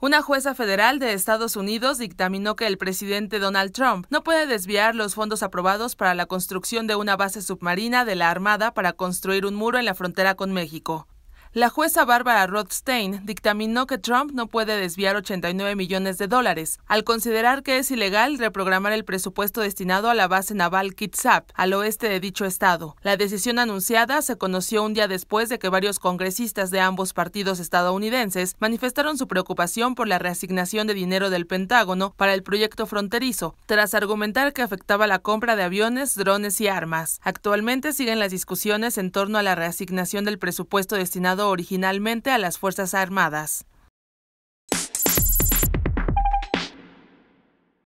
Una jueza federal de Estados Unidos dictaminó que el presidente Donald Trump no puede desviar los fondos aprobados para la construcción de una base submarina de la Armada para construir un muro en la frontera con México. La jueza Barbara Rothstein dictaminó que Trump no puede desviar 89 millones de dólares, al considerar que es ilegal reprogramar el presupuesto destinado a la base naval Kitsap, al oeste de dicho estado. La decisión anunciada se conoció un día después de que varios congresistas de ambos partidos estadounidenses manifestaron su preocupación por la reasignación de dinero del Pentágono para el proyecto fronterizo, tras argumentar que afectaba la compra de aviones, drones y armas. Actualmente siguen las discusiones en torno a la reasignación del presupuesto destinado originalmente a las Fuerzas Armadas.